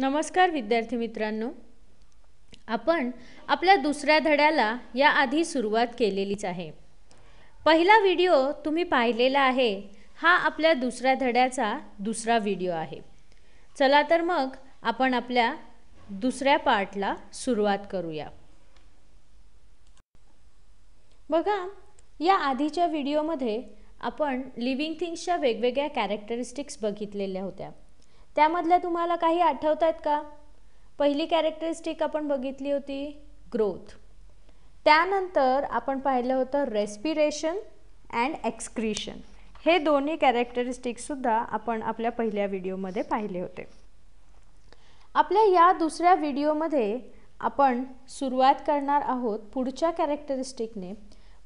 नमस्कार विद्यार्थी मित्रांनो आपण आपल्या दुसऱ्या धड्याला याआधी सुरुवात केलेलीच आहे पहिला व्हिडिओ तुम्ही पाहिलेला आहे हा आपल्या दुसऱ्या धड्याचा दुसरा व्हिडिओ आहे चला तर मग आपण आपल्या दुसऱ्या पार्टला सुरुवात करूया बघा या आधीच्या व्हिडिओमध्ये आपण लिव्हिंग थिंग्सच्या वेगवेगळ्या कॅरेक्टरिस्टिक्स बघितलेल्या होत्या त्यामधल्या तुम्हाला काही आठवत आहेत का पहिली कॅरेक्टरिस्टिक आपण बघितली होती ग्रोथ त्यानंतर आपण पाहिलं होतं रेस्पिरेशन अँड एक्सक्रिशन हे दोन्ही कॅरेक्टरिस्टिकसुद्धा आपण आपल्या पहिल्या व्हिडिओमध्ये पाहिले होते आपल्या या दुसऱ्या व्हिडिओमध्ये आपण सुरुवात करणार आहोत पुढच्या कॅरेक्टरिस्टिकने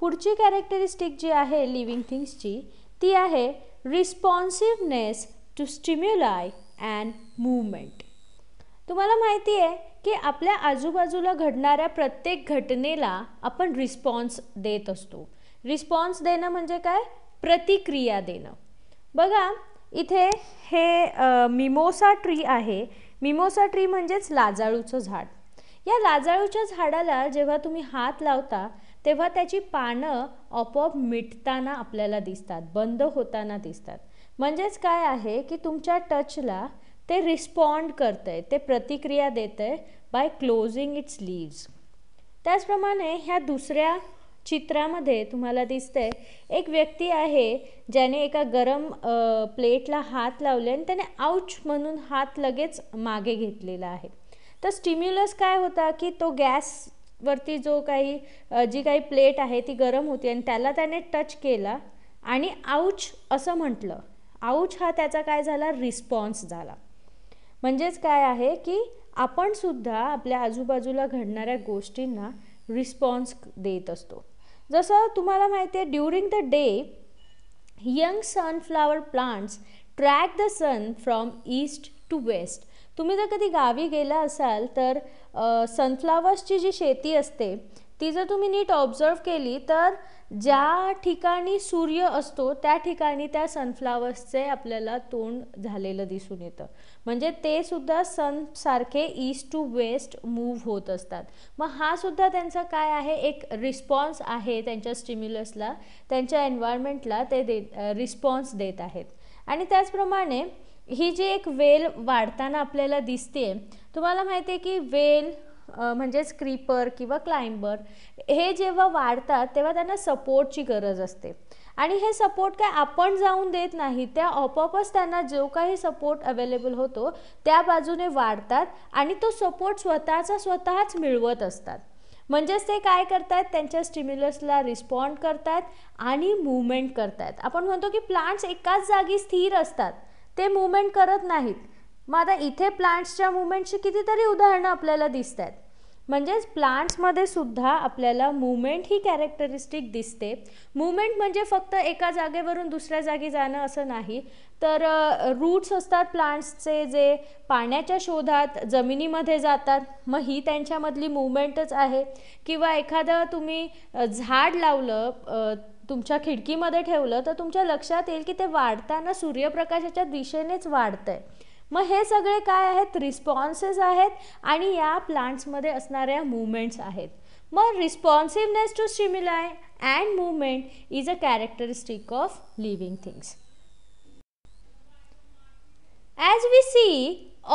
पुढची कॅरेक्टरिस्टिक जी आहे लिव्हिंग थिंग्सची ती आहे responsiveness to stimuli and movement तुम्हाला माहिती आहे की आपल्या आजूबाजूला घडणाऱ्या प्रत्येक घटनेला आपण रिस्पॉन्स देत असतो रिस्पॉन्स देणं म्हणजे काय प्रतिक्रिया देणं बघा इथे हे मिमोसा ट्री आहे मिमोसा ट्री म्हणजेच लाजाळूचं झाड या लाजाळूच्या झाडाला जेव्हा तुम्ही हात लावता तेव्हा त्याची पानं आपोआप मिटताना आपल्याला दिसतात बंद होताना दिसतात म्हणजेच काय आहे की तुमच्या टचला ते रिस्पॉन्ड करतं आहे ते प्रतिक्रिया देत आहे बाय क्लोजिंग इट्स लीव्स त्याचप्रमाणे ह्या दुसऱ्या चित्रामध्ये तुम्हाला दिसतंय एक व्यक्ती आहे ज्याने एका गरम प्लेटला हात लावले आणि त्याने आउच म्हणून हात लगेच मागे घेतलेला आहे तर स्टिम्युलस काय होता की तो गॅसवरती जो काही जी काही प्लेट आहे ती गरम होती आणि त्याला त्याने टच केला आणि आउच असं म्हटलं आऊच हा त्याचा काय झाला रिस्पॉन्स झाला म्हणजेच काय आहे की आपण सुद्धा आपल्या आजूबाजूला घडणाऱ्या गोष्टींना रिस्पॉन्स देत असतो जसं तुम्हाला माहिती आहे during the day young sunflower plants track the sun from east to west तुम्ही जर कधी गावी गेला असाल तर सनफ्लावर्सची जी शेती असते ती जर तुम्ही नीट ऑब्झर्व केली तर ज्या ठिकाणी सूर्य असतो त्या ठिकाणी त्या सनफ्लावर्सचे आपल्याला तोंड झालेलं दिसून येतं म्हणजे ते सुद्धा सनसारखे ईस्ट टू वेस्ट मूव्ह होत असतात मग हा सुद्धा त्यांचा काय आहे एक रिस्पॉन्स आहे त्यांच्या स्टिम्युलसला त्यांच्या एन्व्हायरमेंटला ते दे रिस्पॉन्स देत आहेत आणि त्याचप्रमाणे ही जी एक वेल वाढताना आपल्याला दिसते तुम्हाला माहिती आहे की वेल म्हणजेच क्रीपर किंवा क्लाइंबर हे जेव्हा वाढतात तेव्हा त्यांना सपोर्टची गरज असते आणि हे सपोर्ट काय आपण जाऊन देत नाही त्या आपोआपच त्यांना जो काही सपोर्ट अवेलेबल होतो त्या बाजूने वाढतात आणि तो सपोर्ट स्वतःचा स्वतःच मिळवत असतात म्हणजेच ते काय करतात त्यांच्या स्टिम्युलसला रिस्पॉन्ड करतात आणि मुवमेंट करतात आपण म्हणतो की प्लांट्स एकाच जागी स्थिर असतात ते मुवमेंट करत नाहीत मग आता इथे प्लांट्सच्या मुवमेंटची कितीतरी उदाहरणं आपल्याला दिसत आहेत म्हणजेच प्लांट्समध्ये सुद्धा आपल्याला मुवमेंट ही कॅरेक्टरिस्टिक दिसते मुवमेंट म्हणजे फक्त एका जागेवरून दुसऱ्या जागी जाणं असं नाही तर रूट्स असतात प्लांट्सचे जे पाण्याच्या शोधात जमिनीमध्ये जातात मग ही त्यांच्यामधली मुवमेंटच आहे किंवा एखादं तुम्ही झाड लावलं तुमच्या खिडकीमध्ये ठेवलं तर तुमच्या लक्षात येईल की ते वाढताना सूर्यप्रकाशाच्या दिशेनेच वाढतं आहे मग हे सगळे काय आहेत रिस्पॉन्सेस आहेत आणि या प्लांट्समध्ये असणाऱ्या मुवमेंट्स आहेत मग responsiveness to stimuli and movement is a characteristic of living things as we see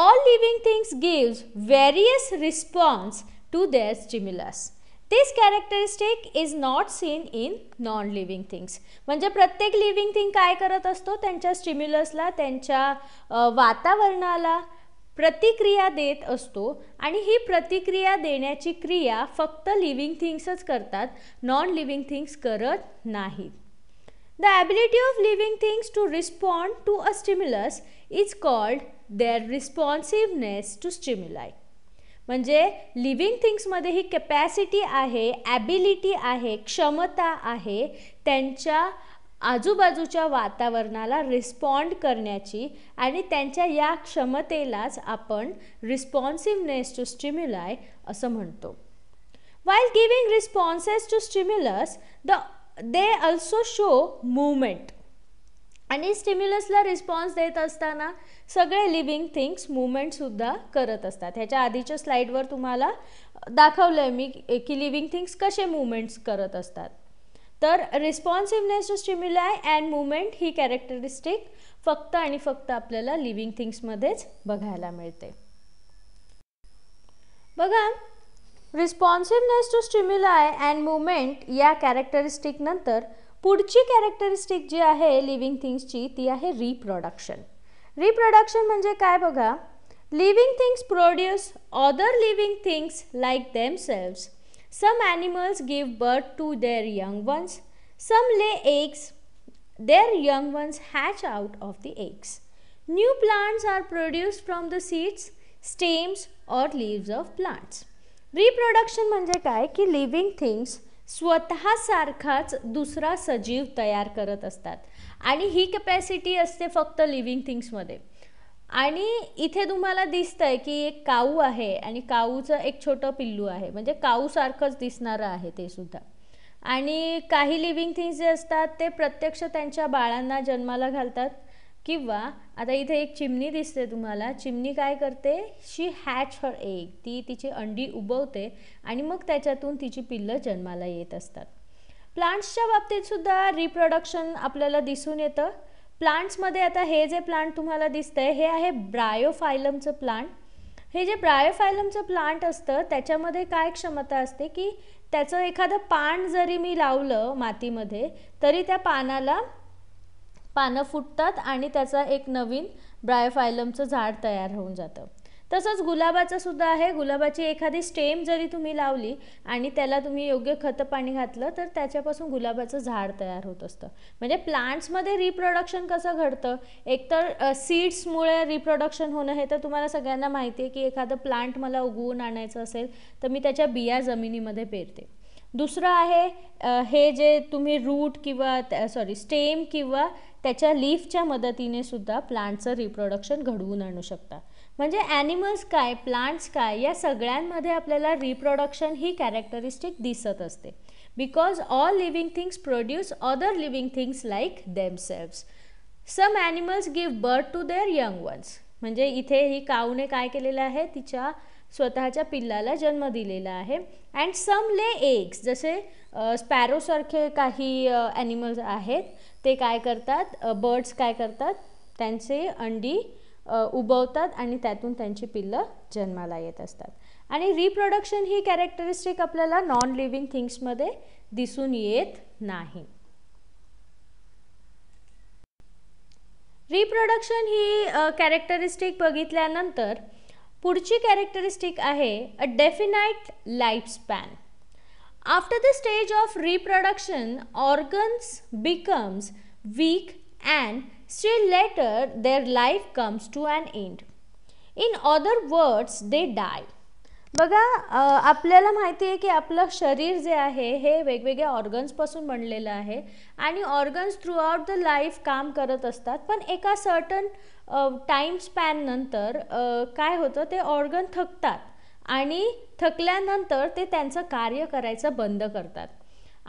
all living things gives various response to their stimulus this characteristic is not seen in non living things म्हणजे प्रत्येक living thing काय करत असतो त्यांच्या स्टिम्युलसला त्यांच्या वातावरणाला प्रतिक्रिया देत असतो आणि ही प्रतिक्रिया देण्याची क्रिया फक्त लिव्हिंग थिंग्सच करतात नॉन लिव्हिंग थिंग्स करत नाहीत the ability of living things to respond to a stimulus is called their responsiveness to stimuli म्हणजे लिव्हिंग थिंग्समध्ये ही कॅपॅसिटी आहे ॲबिलिटी आहे क्षमता आहे त्यांच्या आजूबाजूच्या वातावरणाला रिस्पॉन्ड करण्याची आणि त्यांच्या या क्षमतेलाच आपण रिस्पॉन्सिव्हनेस टू स्टिम्युलाय असं म्हणतो while giving responses to stimulus the they also show movement आणि स्टिम्युलसला रिस्पॉन्स देत असताना सगळे लिव्हिंग थिंग्स सुद्धा करत असतात ह्याच्या आधीच्या स्लाईडवर तुम्हाला दाखवलं आहे मी की लिव्हिंग थिंग्स कसे मुवमेंट्स करत असतात तर responsiveness to stimuli and movement ही कॅरेक्टरिस्टिक फक्त आणि फक्त आपल्याला लिव्हिंग थिंग्समध्येच बघायला मिळते बघा responsiveness to stimuli and movement या कॅरेक्टरिस्टिकनंतर पुढची कॅरेक्टरिस्टिक जी आहे लिव्हिंग थिंग्सची ती आहे रिप्रोडक्शन रिप्रोडक्शन म्हणजे काय बघा living things produce other living things like themselves some animals give birth to their young ones some lay eggs their young ones hatch out of the eggs new plants are produce from the seeds stems और leaves of plants reproduction म्हणजे काय की living things स्वतःसारखाच दुसरा सजीव तयार करत असतात आणि ही कॅपॅसिटी असते फक्त लिव्हिंग थिंग्समध्ये आणि इथे तुम्हाला दिसतंय की एक काऊ आहे आणि काऊचं एक छोटं पिल्लू आहे म्हणजे काऊसारखंच दिसणारं आहे ते सुद्धा आणि काही लिव्हिंग थिंग्स जे असतात ते प्रत्यक्ष त्यांच्या बाळांना जन्माला घालतात किंवा आता इथे एक चिमणी दिसते तुम्हाला चिमणी काय करते शी हॅच हर एग ती तिची अंडी उबवते आणि मग त्याच्यातून तिची पिल्लं जन्माला येत असतात प्लांट्सच्या बाबतीत सुद्धा रिप्रोडक्शन आपल्याला दिसून येतं प्लांट्समध्ये आता हे जे प्लांट तुम्हाला दिसतंय हे आहे ब्रायोफायलमचं प्लांट हे जे ब्रायोफायलमचं प्लांट असतं त्याच्यामध्ये काय क्षमता असते की त्याचं एखादं पान जरी मी लावलं मातीमध्ये तरी त्या पानाला पानं फुटतात आणि त्याचा एक नवीन ब्रायफायलमचं झाड तयार होऊन जातं तसंच गुलाबाचं सुद्धा आहे गुलाबाची एखादी स्टेम जरी तुम्ही लावली आणि त्याला तुम्ही योग्य खतं पाणी घातलं तर त्याच्यापासून गुलाबाचं झाड तयार होत असतं म्हणजे प्लांट्समध्ये रिप्रोडक्शन कसं घडतं एकतर सीड्समुळे रिप्रोडक्शन होणं हे तर तुम्हाला सगळ्यांना माहिती आहे की एखादं प्लांट मला उगवून आणायचं असेल तर मी त्याच्या बिया जमिनीमध्ये पेरते दुसरं आहे हे जे तुम्ही रूट किंवा सॉरी स्टेम किंवा त्याच्या लीफच्या मदतीने सुद्धा प्लांटचं रिप्रोडक्शन घडवून आणू शकता म्हणजे ॲनिमल्स काय प्लांट्स काय या सगळ्यांमध्ये आपल्याला रिप्रोडक्शन ही कॅरेक्टरिस्टिक दिसत असते because all living things produce other living things like themselves some animals give birth to their young ones म्हणजे इथे ही काऊने काय केलेलं आहे तिच्या स्वतःच्या पिल्लाला जन्म दिलेला आहे अँड सम ले एग्स जसे स्पॅरोसारखे काही ॲनिमल्स आहेत ते काय करतात बर्ड्स काय करतात त्यांचे अंडी उबवतात आणि त्यातून त्यांची पिल्लं जन्माला येत असतात आणि रिप्रोडक्शन ही कॅरेक्टरिस्टिक आपल्याला नॉन लिव्हिंग थिंग्समध्ये दिसून येत नाही रिप्रोडक्शन ही कॅरेक्टरिस्टिक बघितल्यानंतर पुढची कॅरेक्टरिस्टिक आहे a definite life span after the stage of reproduction organs becomes weak and still later their life comes to and end in other words they die बघा आपल्याला माहिती आहे की आपलं शरीर जे आहे हे वेगवेगळ्या ऑर्गन्सपासून बनलेलं आहे आणि ऑर्गन्स थ्रूआउट द लाईफ काम करत असतात पण एका सर्टन टाईम नंतर काय होतं ते ऑर्गन थकतात आणि थकल्यानंतर ते त्यांचं कार्य करायचं बंद करतात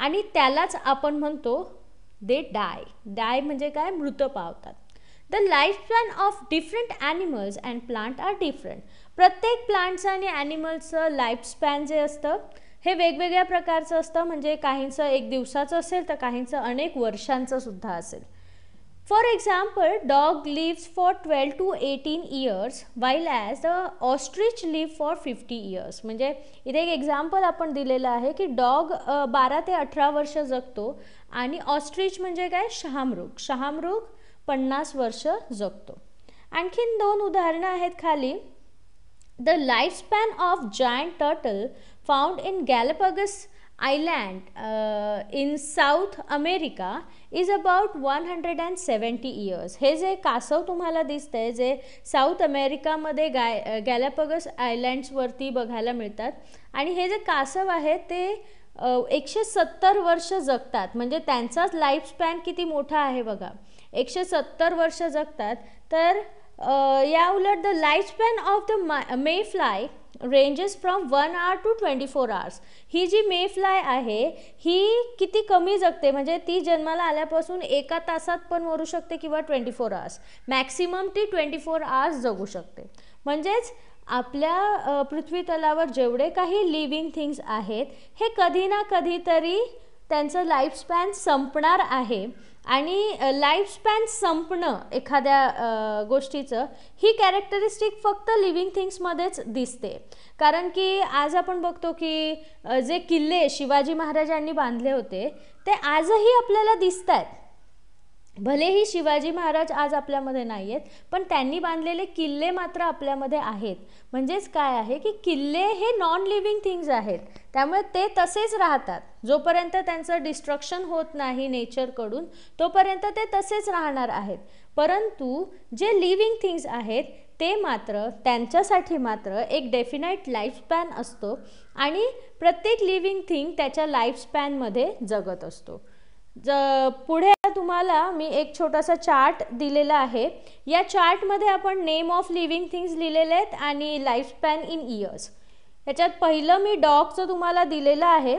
आणि त्यालाच आपण म्हणतो दे डाय डाय म्हणजे काय मृत पावतात the life span of different animals and plant are different प्रत्येक प्लांट्स आणि ॲनिमल्सचं लाईफ स्पॅन जे असतं हे वेगवेगळ्या प्रकारचं असतं म्हणजे काहींचं एक दिवसाचं असेल तर काहींचं अनेक वर्षांचं सुद्धा असेल For example, dog lives for 12 to 18 years while as the ostrich live for 50 years. म्हणजे इथे एक एक्झाम्पल आपण दिलेलं आहे की डॉग बारा ते अठरा वर्ष जगतो आणि ऑस्ट्रिच म्हणजे काय शहामृग शहामृग पन्नास वर्ष जगतो आणखीन दोन उदाहरणं आहेत खाली the life span of giant turtle found in Galapagos island in South America is about one hundred and 170 years हे जे कासव तुम्हाला दिसतंय जे साऊथ अमेरिकामध्ये गाय गॅलापगस आयलँड्सवरती बघायला मिळतात आणि हे जे कासव आहे ते uh, एकशे सत्तर वर्ष जगतात म्हणजे त्यांचाच लाईफ स्पॅन किती मोठा आहे बघा एकशे सत्तर वर्ष जगतात तर uh, या उलट द स्पॅन ऑफ द मा mayfly ranges from one hour to twenty four hours ही जी मे फ्लाय आहे ही किती कमी जगते म्हणजे ती जन्माला आल्यापासून एका तासात पण मरू शकते किंवा ट्वेंटी फोर आवर्स मॅक्सिमम ती ट्वेंटी फोर आवर्स जगू शकते म्हणजेच आपल्या पृथ्वीतलावर जेवढे काही लिव्हिंग थिंग्स आहेत हे कधी ना कधीतरी त्यांचं लाईफस्पॅन संपणार आहे आणि लाईफ स्पॅन संपणं एखाद्या गोष्टीचं ही कॅरेक्टरिस्टिक फक्त लिव्हिंग थिंग्समध्येच दिसते कारण की आज आपण बघतो की जे किल्ले शिवाजी महाराजांनी बांधले होते ते आजही आपल्याला दिसत आहेत भलेही शिवाजी महाराज आज आपल्यामध्ये नाही आहेत पण त्यांनी बांधलेले किल्ले मात्र आपल्यामध्ये आहेत म्हणजेच काय आहे की किल्ले हे नॉन लिव्हिंग थिंग्ज आहेत त्यामुळे ते तसेच राहतात जोपर्यंत त्यांचं डिस्ट्रक्शन होत नाही नेचरकडून तोपर्यंत ते तसेच राहणार आहेत परंतु जे लिव्हिंग थिंग्ज आहेत ते मात्र त्यांच्यासाठी मात्र एक डेफिनाईट स्पॅन असतो आणि प्रत्येक लिव्हिंग थिंग त्याच्या स्पॅनमध्ये जगत असतो ज पुढे तुम्हाला मी एक छोटासा चार्ट दिलेला आहे या चार्टमध्ये आपण नेम ऑफ लिव्हिंग थिंग्स लिहिलेले आहेत आणि स्पॅन इन इयर्स ह्याच्यात पहिलं मी डॉगचं तुम्हाला दिलेलं आहे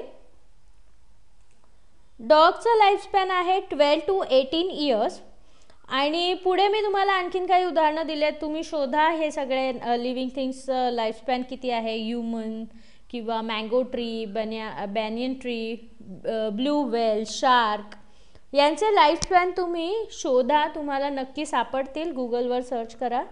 डॉगचं स्पॅन आहे ट्वेल्व टू एटीन इयर्स आणि पुढे मी तुम्हाला आणखीन काही उदाहरणं दिले आहेत तुम्ही शोधा हे सगळे लिव्हिंग थिंग्स स्पॅन किती आहे ह्युमन किंवा मँगो ट्री बन्या banyan tree blue whale shark यांचे लाईफ स्पॅन तुम्ही शोधा तुम्हाला नक्की सापडतील गुगलवर सर्च करा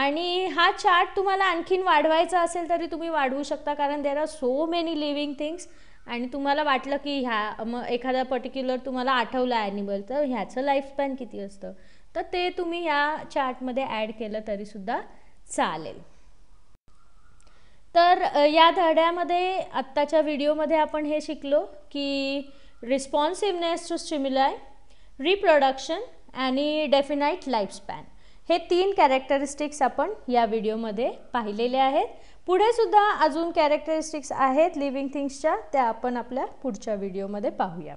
आणि हा चार्ट तुम्हाला आणखीन वाढवायचा असेल तरी तुम्ही वाढवू शकता कारण there are so many living things आणि तुम्हाला वाटलं की ह्या मग एखादा पर्टिक्युलर तुम्हाला आठवला ॲनिमल तर ह्याचं लाईफ स्पॅन किती असतं तर ते तुम्ही ह्या चार्टमध्ये ॲड केलं तरीसुद्धा चालेल तर या धड्यामध्ये आत्ताच्या व्हिडिओमध्ये आपण हे शिकलो की रिस्पॉन्सिव्हनेस टू स्टिम्युलाय रिप्रोडक्शन आणि डेफिनाईट स्पॅन हे तीन कॅरेक्टरिस्टिक्स आपण या व्हिडिओमध्ये पाहिलेले आहेत पुढे सुद्धा अजून कॅरेक्टरिस्टिक्स आहेत लिव्हिंग थिंग्सच्या त्या आपण आपल्या पुढच्या व्हिडिओमध्ये पाहूया